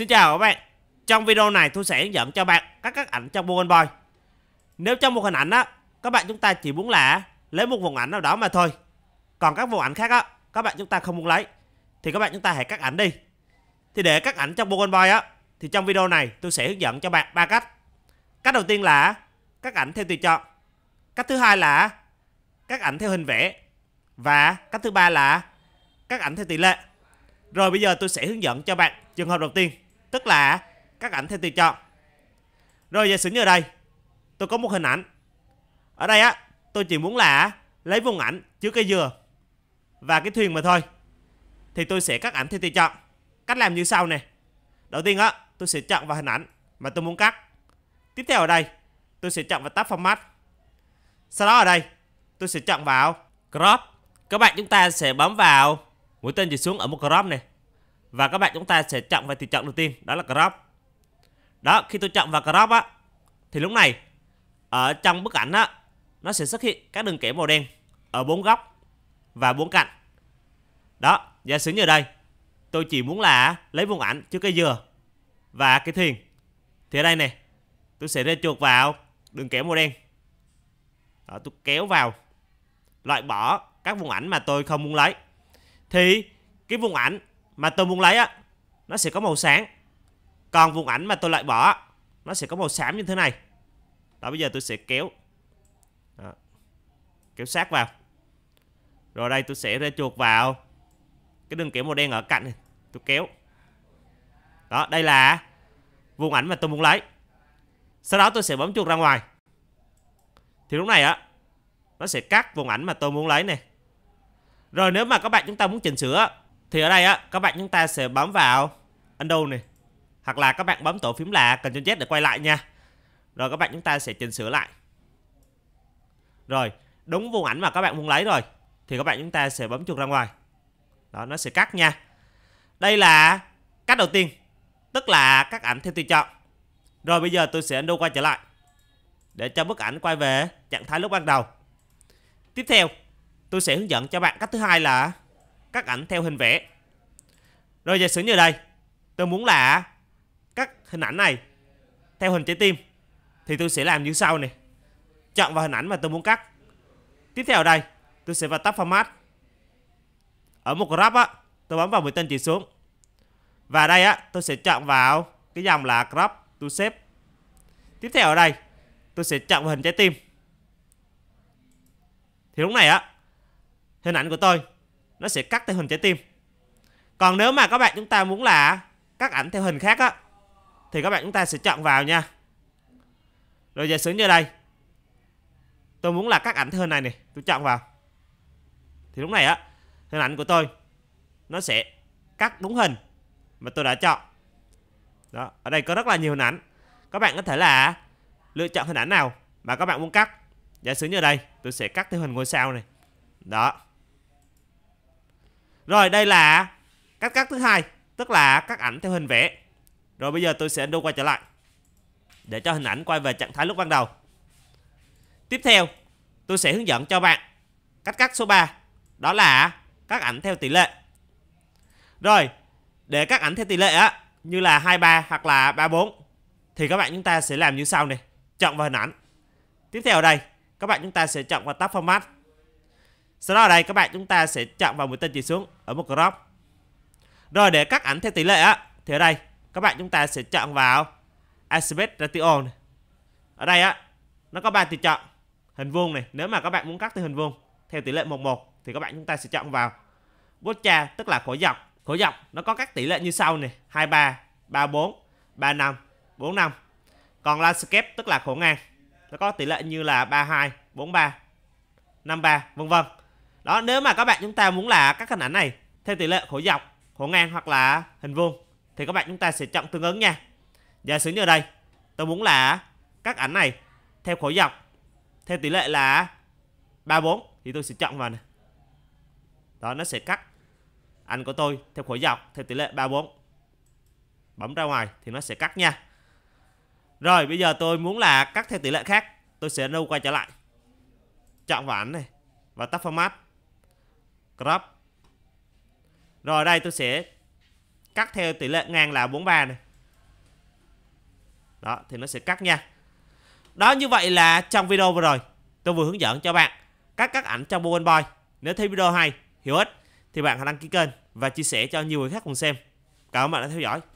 Xin chào các bạn Trong video này tôi sẽ hướng dẫn cho bạn các các ảnh trong Bogan Boy Nếu trong một hình ảnh á Các bạn chúng ta chỉ muốn là lấy một vùng ảnh nào đó mà thôi Còn các vùng ảnh khác á Các bạn chúng ta không muốn lấy Thì các bạn chúng ta hãy cắt ảnh đi Thì để cắt ảnh trong Bogan Boy á Thì trong video này tôi sẽ hướng dẫn cho bạn ba cách Cách đầu tiên là cắt ảnh theo tùy chọn Cách thứ hai là cắt ảnh theo hình vẽ Và cách thứ ba là cắt ảnh theo tỷ lệ rồi bây giờ tôi sẽ hướng dẫn cho bạn trường hợp đầu tiên tức là các ảnh theo tùy chọn rồi giả sử như ở đây tôi có một hình ảnh ở đây á tôi chỉ muốn là lấy vùng ảnh chứa cây dừa và cái thuyền mà thôi thì tôi sẽ cắt ảnh theo tùy chọn cách làm như sau này đầu tiên á tôi sẽ chọn vào hình ảnh mà tôi muốn cắt tiếp theo ở đây tôi sẽ chọn vào tab format sau đó ở đây tôi sẽ chọn vào crop các bạn chúng ta sẽ bấm vào mũi tên chỉ xuống ở một crop này và các bạn chúng ta sẽ chọn vào thì chọn đầu tiên Đó là crop Đó khi tôi chọn vào crop á Thì lúc này Ở trong bức ảnh á Nó sẽ xuất hiện các đường kẻ màu đen Ở bốn góc Và bốn cạnh Đó giả sử như đây Tôi chỉ muốn là lấy vùng ảnh chứa cây dừa Và cái thuyền Thì ở đây này Tôi sẽ ra chuột vào đường kẻ màu đen Đó, Tôi kéo vào Loại bỏ các vùng ảnh mà tôi không muốn lấy Thì cái vùng ảnh mà tôi muốn lấy á nó sẽ có màu sáng còn vùng ảnh mà tôi lại bỏ nó sẽ có màu xám như thế này đó bây giờ tôi sẽ kéo đó. kéo sát vào rồi đây tôi sẽ ra chuột vào cái đường kéo màu đen ở cạnh này tôi kéo đó đây là vùng ảnh mà tôi muốn lấy sau đó tôi sẽ bấm chuột ra ngoài thì lúc này á nó sẽ cắt vùng ảnh mà tôi muốn lấy này rồi nếu mà các bạn chúng ta muốn chỉnh sửa thì ở đây á, các bạn chúng ta sẽ bấm vào undo này. Hoặc là các bạn bấm tổ phím là Ctrl Z để quay lại nha. Rồi các bạn chúng ta sẽ chỉnh sửa lại. Rồi, đúng vùng ảnh mà các bạn muốn lấy rồi thì các bạn chúng ta sẽ bấm chuột ra ngoài. Đó, nó sẽ cắt nha. Đây là cách đầu tiên, tức là các ảnh theo tùy chọn. Rồi bây giờ tôi sẽ undo quay trở lại để cho bức ảnh quay về trạng thái lúc ban đầu. Tiếp theo, tôi sẽ hướng dẫn cho bạn cách thứ hai là cắt ảnh theo hình vẽ. Rồi giả sử như đây, tôi muốn là cắt hình ảnh này theo hình trái tim thì tôi sẽ làm như sau này. Chọn vào hình ảnh mà tôi muốn cắt. Tiếp theo ở đây, tôi sẽ vào tab format. Ở một crop á, tôi bấm vào mũi tên chỉ xuống. Và đây á, tôi sẽ chọn vào cái dòng là crop to shape. Tiếp theo ở đây, tôi sẽ chọn vào hình trái tim. Thì lúc này á, hình ảnh của tôi nó sẽ cắt theo hình trái tim còn nếu mà các bạn chúng ta muốn là cắt ảnh theo hình khác á thì các bạn chúng ta sẽ chọn vào nha rồi giả sử như đây tôi muốn là cắt ảnh theo hình này này, tôi chọn vào thì lúc này á hình ảnh của tôi nó sẽ cắt đúng hình mà tôi đã chọn đó ở đây có rất là nhiều hình ảnh các bạn có thể là lựa chọn hình ảnh nào mà các bạn muốn cắt giả sử như đây tôi sẽ cắt theo hình ngôi sao này đó rồi đây là cắt cắt thứ hai, tức là cắt ảnh theo hình vẽ. Rồi bây giờ tôi sẽ đu quay trở lại để cho hình ảnh quay về trạng thái lúc ban đầu. Tiếp theo, tôi sẽ hướng dẫn cho bạn cách cắt số 3, đó là cắt ảnh theo tỷ lệ. Rồi, để cắt ảnh theo tỷ lệ á, như là 23 hoặc là 34 thì các bạn chúng ta sẽ làm như sau này, chọn vào hình ảnh. Tiếp theo ở đây, các bạn chúng ta sẽ chọn vào tab format sau đó ở đây các bạn chúng ta sẽ chọn vào mũi tên chỉ xuống ở một crop. Rồi để cắt ảnh theo tỷ lệ á thì ở đây các bạn chúng ta sẽ chọn vào aspect ratio này. Ở đây á nó có ba tùy chọn hình vuông này, nếu mà các bạn muốn cắt theo hình vuông theo tỷ lệ 11 thì các bạn chúng ta sẽ chọn vào cha tức là khổ dọc. Khổ dọc nó có các tỷ lệ như sau này: 23, 34, 35, 45. Còn landscape tức là khổ ngang nó có tỷ lệ như là 32, 43, 53 vân vân. Đó, nếu mà các bạn chúng ta muốn là các hình ảnh này theo tỷ lệ khổ dọc, khổ ngang hoặc là hình vuông thì các bạn chúng ta sẽ chọn tương ứng nha. Giả sử như đây, tôi muốn là các ảnh này theo khổ dọc theo tỷ lệ là 34 thì tôi sẽ chọn vào này. Đó nó sẽ cắt ảnh của tôi theo khổ dọc theo tỷ lệ 34. Bấm ra ngoài thì nó sẽ cắt nha. Rồi bây giờ tôi muốn là cắt theo tỷ lệ khác, tôi sẽ nâu quay trở lại. Chọn vào ảnh này và tắt format crop rồi đây tôi sẽ cắt theo tỷ lệ ngang là 43 này đó thì nó sẽ cắt nha đó như vậy là trong video vừa rồi tôi vừa hướng dẫn cho bạn cách cắt ảnh trong PowerPoint nếu thấy video hay hữu ích thì bạn hãy đăng ký kênh và chia sẻ cho nhiều người khác cùng xem cảm ơn bạn đã theo dõi